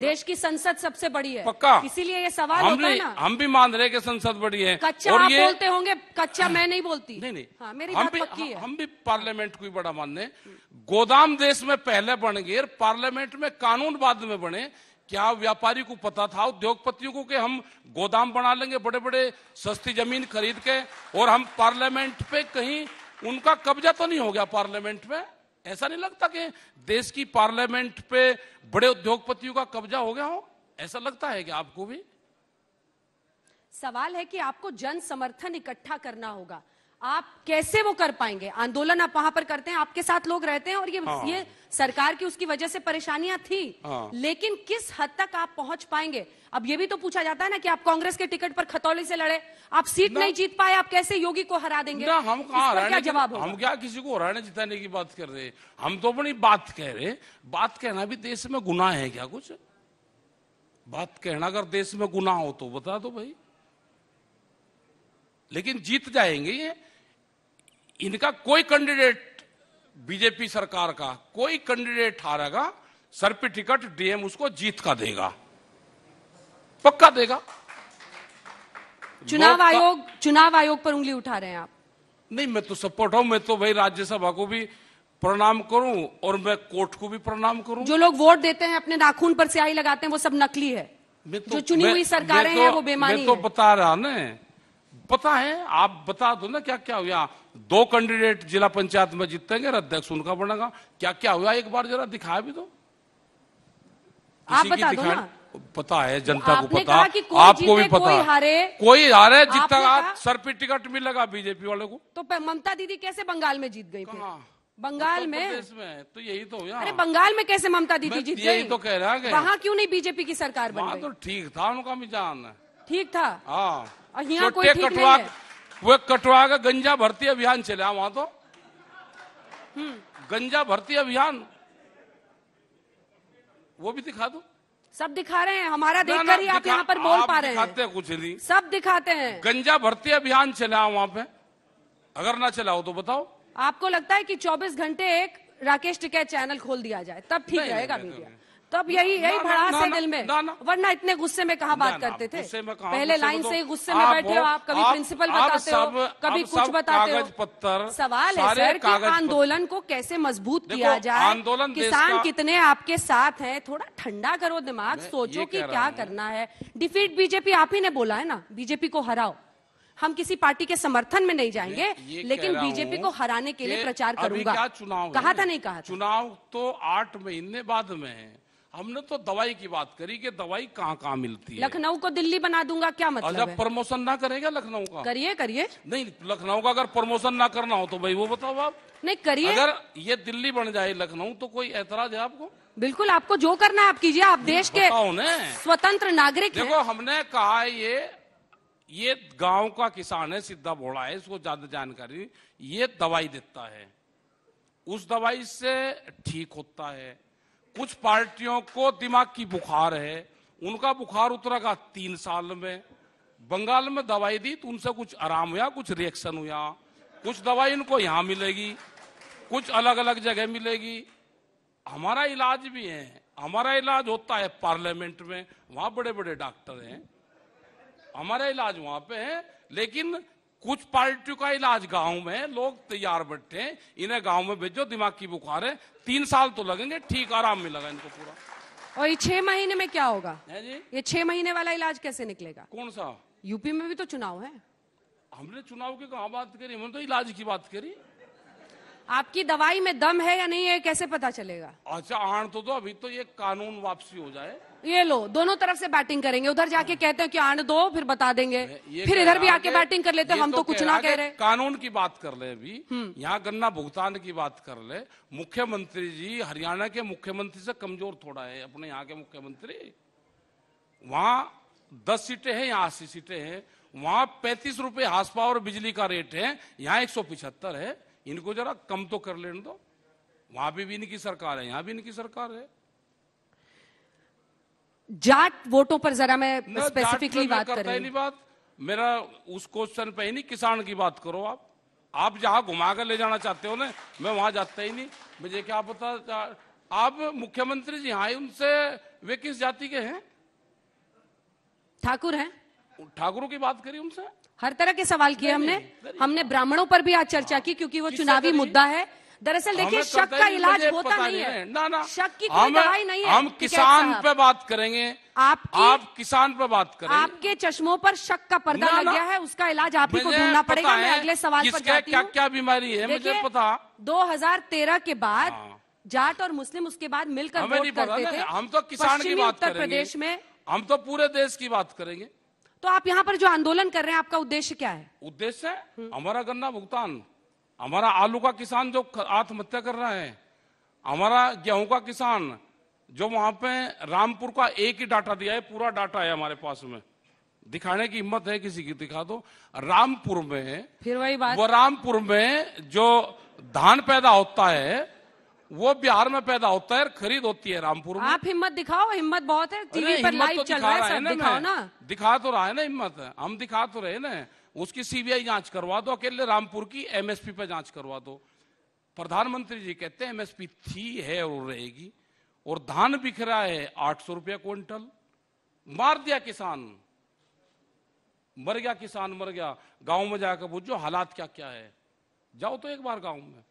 देश की संसद सबसे बड़ी है पक्का इसीलिए ये सवाल हम होता है ना हम भी मान रहे कि संसद बड़ी है कच्चा और आप ये... बोलते होंगे कच्चा मैं नहीं बोलती नहीं नहीं हाँ, मेरी हम भी पक्की है। हम भी पार्लियामेंट को ही बड़ा मानने गोदाम देश में पहले बन गए पार्लियामेंट में कानून बाद में बने क्या व्यापारी को पता था उद्योगपतियों को कि हम गोदाम बना लेंगे बड़े बड़े सस्ती जमीन खरीद के और हम पार्लियामेंट पे कहीं उनका कब्जा तो नहीं हो गया पार्लियामेंट में ऐसा नहीं लगता कि देश की पार्लियामेंट पे बड़े उद्योगपतियों का कब्जा हो गया हो ऐसा लगता है कि आपको भी सवाल है कि आपको जन समर्थन इकट्ठा करना होगा आप कैसे वो कर पाएंगे आंदोलन आप वहां पर करते हैं आपके साथ लोग रहते हैं और ये हाँ। ये सरकार की उसकी वजह से परेशानियां थी हाँ। लेकिन किस हद तक आप पहुंच पाएंगे अब ये भी तो पूछा जाता है ना कि आप कांग्रेस के टिकट पर खतौली से लड़े आप सीट नहीं जीत पाए आप कैसे योगी को हरा देंगे ना हम क्या जवाब हम क्या किसी को हराने जिताने की बात कर रहे हम तो अपनी बात कह रहे बात कहना भी देश में गुना है क्या कुछ बात कहना अगर देश में गुना हो तो बता दो भाई लेकिन जीत जाएंगे ये इनका कोई कैंडिडेट बीजेपी सरकार का कोई कैंडिडेट हारेगा सर पे टिकट डीएम उसको जीत का देगा पक्का देगा चुनाव आयोग चुनाव आयोग पर उंगली उठा रहे हैं आप नहीं मैं तो सपोर्ट हूं मैं तो भाई राज्यसभा को भी प्रणाम करूं और मैं कोर्ट को भी प्रणाम करूं जो लोग वोट देते हैं अपने नाखून पर स्याही लगाते हैं वो सब नकली है तो, जो चुनी हुई सरकारें तो, हैं वो बेमानी मैं तो बता रहा ना पता है आप बता दो ना क्या क्या हुआ दो कैंडिडेट जिला पंचायत में जीतेंगे अध्यक्ष उनका बनेगा क्या क्या हुआ एक बार जरा दिखा भी दो आप बता दो ना पता है जनता को पता आपको भी पता कोई हारे कोई हारे जीता सर पे टिकट मिलेगा बीजेपी वाले को तो ममता दीदी कैसे बंगाल में जीत गई बंगाल तो में इसमें तो यही तो अरे बंगाल में कैसे ममता दीदी जीत यही तो कह रहा है वहाँ क्यों नहीं बीजेपी की सरकार बन तो ठीक था उनका मिजान ठीक था हाँ वो कटवा का गंजा भर्ती अभियान चला वहां तो हम्म। गंजा भर्ती अभियान वो भी दिखा दो सब दिखा रहे हैं हमारा देखकर ही आप यहाँ पर बोल पा रहे हैं कुछ नहीं सब दिखाते हैं गंजा भर्ती अभियान चला वहाँ पे अगर ना चलाओ तो बताओ आपको लगता है कि 24 घंटे एक राकेश टिकैत चैनल खोल दिया जाए तब ठीक रहेगा मीडिया तो अब यही यही भड़ास है दिल में ना, ना, वरना इतने गुस्से में कहा बात करते थे पहले लाइन से ही तो गुस्से में बैठे हो आप कभी प्रिंसिपल बताते हो कभी कुछ बताते हो सवाल है सर कि आंदोलन को कैसे मजबूत किया जाए आंदोलन किसान कितने आपके साथ हैं थोड़ा ठंडा करो दिमाग सोचो कि क्या करना है डिफीट बीजेपी आप ही ने बोला है ना बीजेपी को हराओ हम किसी पार्टी के समर्थन में नहीं जाएंगे ये, ये लेकिन बीजेपी को हराने के लिए प्रचार करूंगा चुनाव कहा था नहीं कहा था? चुनाव तो आठ महीने बाद में है हमने तो दवाई की बात करी कि दवाई कहाँ कहाँ मिलती है लखनऊ को दिल्ली बना दूंगा क्या मतलब अच्छा प्रमोशन ना करेगा लखनऊ का करिए करिए नहीं लखनऊ का अगर प्रमोशन ना करना हो तो भाई वो बताओ आप नहीं करिए अगर ये दिल्ली बन जाए लखनऊ तो कोई एतराज है आपको बिल्कुल आपको जो करना है आप कीजिए आप देश के स्वतंत्र नागरिक देखो हमने कहा ये ये गांव का किसान है सिद्धा भोड़ा है इसको ज्यादा जानकारी ये दवाई देता है उस दवाई से ठीक होता है कुछ पार्टियों को दिमाग की बुखार है उनका बुखार उतरेगा तीन साल में बंगाल में दवाई दी तो उनसे कुछ आराम हुआ कुछ रिएक्शन हुआ कुछ दवाई इनको यहां मिलेगी कुछ अलग अलग जगह मिलेगी हमारा इलाज भी है हमारा इलाज होता है पार्लियामेंट में वहां बड़े बड़े डॉक्टर हैं हमारा इलाज वहां पे है लेकिन कुछ पार्टियों का इलाज गांव में लोग तैयार बैठे इन्हें गांव में भेजो दिमाग की बुखार है तीन साल तो लगेंगे ठीक आराम मिलेगा इनको पूरा और ये छह महीने में क्या होगा है जी ये छह महीने वाला इलाज कैसे निकलेगा कौन सा यूपी में भी तो चुनाव है हमने चुनाव की कहा बात करी हमने तो इलाज की बात करी आपकी दवाई में दम है या नहीं है कैसे पता चलेगा अच्छा आण तो दो अभी तो ये कानून वापसी हो जाए ये लो दोनों तरफ से बैटिंग करेंगे उधर जाके हाँ। कहते हैं कि आण दो फिर बता देंगे फिर इधर भी आके बैटिंग कर लेते हम तो, तो कुछ ना कह रहे कानून की बात कर ले अभी हम्म। यहाँ गन्ना भुगतान की बात कर ले मुख्यमंत्री जी हरियाणा के मुख्यमंत्री से कमजोर थोड़ा है अपने यहाँ के मुख्यमंत्री वहाँ दस सीटें हैं यहाँ अस्सी सीटें हैं वहाँ पैंतीस रुपए हास पावर बिजली का रेट है यहाँ एक सौ पिछहत्तर है इनको जरा कम तो कर लेने दो वहां पे भी इनकी सरकार है यहां भी इनकी सरकार है जाट वोटों पर जरा मैं स्पेसिफिकली बात कर रही बात मेरा उस क्वेश्चन पे ही नहीं किसान की बात करो आप आप जहां घुमा कर ले जाना चाहते हो ना मैं वहां जाता ही नहीं मुझे क्या पता आप मुख्यमंत्री जी हाँ उनसे वे किस जाति के हैं ठाकुर हैं ठाकुरों की बात करी उनसे हर तरह के सवाल किए हमने हमने ब्राह्मणों पर भी आज चर्चा की क्योंकि वो चुनावी मुद्दा है दरअसल देखिए तो शक का इलाज होता नहीं है ना ना शक की कोई दवाई नहीं है हम किसान पे बात करेंगे आप आप किसान पे बात करें आपके चश्मों पर शक का पर्दा लग गया है उसका इलाज आप ही को ढूंढना पड़ेगा मैं अगले सवाल पर जाती क्या क्या बीमारी है मुझे पता 2013 के बाद हाँ। जाट और मुस्लिम उसके बाद मिलकर वोट करते थे हम तो किसान की बात उत्तर प्रदेश में हम तो पूरे देश की बात करेंगे तो आप यहाँ पर जो आंदोलन कर रहे हैं आपका उद्देश्य क्या है उद्देश्य हमारा गन्ना भुगतान हमारा आलू का किसान जो आत्महत्या कर रहा है हमारा गेहूं का किसान जो वहां पे रामपुर का एक ही डाटा दिया है पूरा डाटा है हमारे पास में दिखाने की हिम्मत है किसी की दिखा दो रामपुर में फिर वही बात वो रामपुर में जो धान पैदा होता है वो बिहार में पैदा होता है खरीद होती है रामपुर में आप हिम्मत दिखाओ हिम्मत बहुत है टीवी पर लाइव तो चल रहा है सब दिखाओ ना दिखा तो रहा है ना हिम्मत हम दिखा तो रहे ना उसकी सीबीआई जांच करवा दो अकेले रामपुर की एमएसपी पर जांच करवा दो प्रधानमंत्री जी कहते हैं एमएसपी थी है और रहेगी और धान बिख रहा है आठ सौ रुपया क्विंटल मार दिया किसान मर गया किसान मर गया गांव में जाकर पूछो हालात क्या क्या है जाओ तो एक बार गांव में